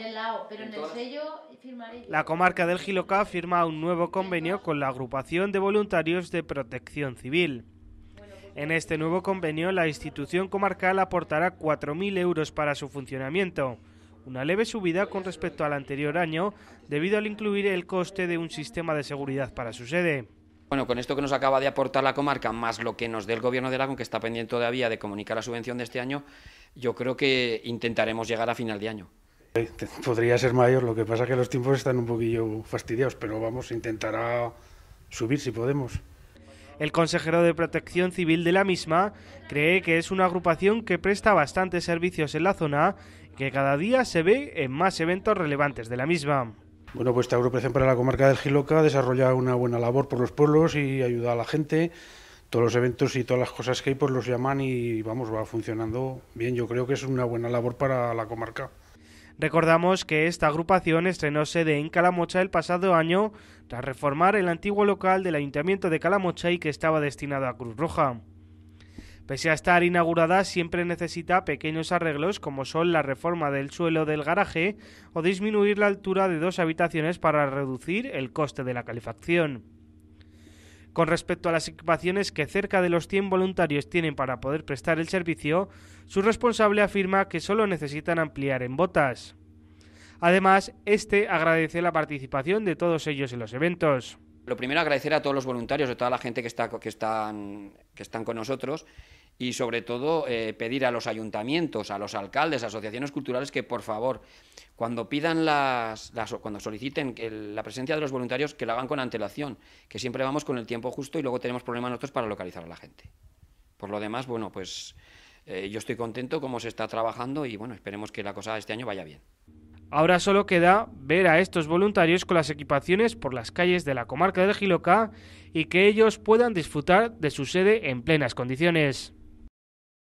Eh, la comarca del Gilocá firma un nuevo convenio con la agrupación de voluntarios de protección civil. Pues en este nuevo convenio, la institución comarcal aportará 4.000 euros para su funcionamiento, una leve subida con respecto al anterior año, debido al incluir el coste de un sistema de seguridad para su sede. Bueno, con esto que nos acaba de aportar la comarca, más lo que nos dé el Gobierno de Aragón, que está pendiente todavía de comunicar la subvención de este año, yo creo que intentaremos llegar a final de año. Eh, podría ser mayor, lo que pasa es que los tiempos están un poquillo fastidiados, pero vamos, intentará subir si podemos. El consejero de Protección Civil de la misma cree que es una agrupación que presta bastantes servicios en la zona y que cada día se ve en más eventos relevantes de la misma. Bueno, pues esta agrupación para la comarca del Giloca desarrolla una buena labor por los pueblos y ayuda a la gente. Todos los eventos y todas las cosas que hay pues los llaman y vamos, va funcionando bien. Yo creo que es una buena labor para la comarca. Recordamos que esta agrupación estrenó sede en Calamocha el pasado año tras reformar el antiguo local del Ayuntamiento de Calamocha y que estaba destinado a Cruz Roja. Pese a estar inaugurada, siempre necesita pequeños arreglos como son la reforma del suelo del garaje o disminuir la altura de dos habitaciones para reducir el coste de la calefacción. Con respecto a las equipaciones que cerca de los 100 voluntarios tienen para poder prestar el servicio, su responsable afirma que solo necesitan ampliar en botas. Además, este agradece la participación de todos ellos en los eventos. Lo primero, agradecer a todos los voluntarios, a toda la gente que, está, que, están, que están con nosotros y sobre todo eh, pedir a los ayuntamientos, a los alcaldes, a asociaciones culturales que por favor, cuando pidan las, cuando soliciten la presencia de los voluntarios, que la hagan con antelación, que siempre vamos con el tiempo justo y luego tenemos problemas nosotros para localizar a la gente. Por lo demás, bueno, pues eh, yo estoy contento cómo se está trabajando y bueno, esperemos que la cosa este año vaya bien. Ahora solo queda ver a estos voluntarios con las equipaciones por las calles de la comarca de Giloca y que ellos puedan disfrutar de su sede en plenas condiciones.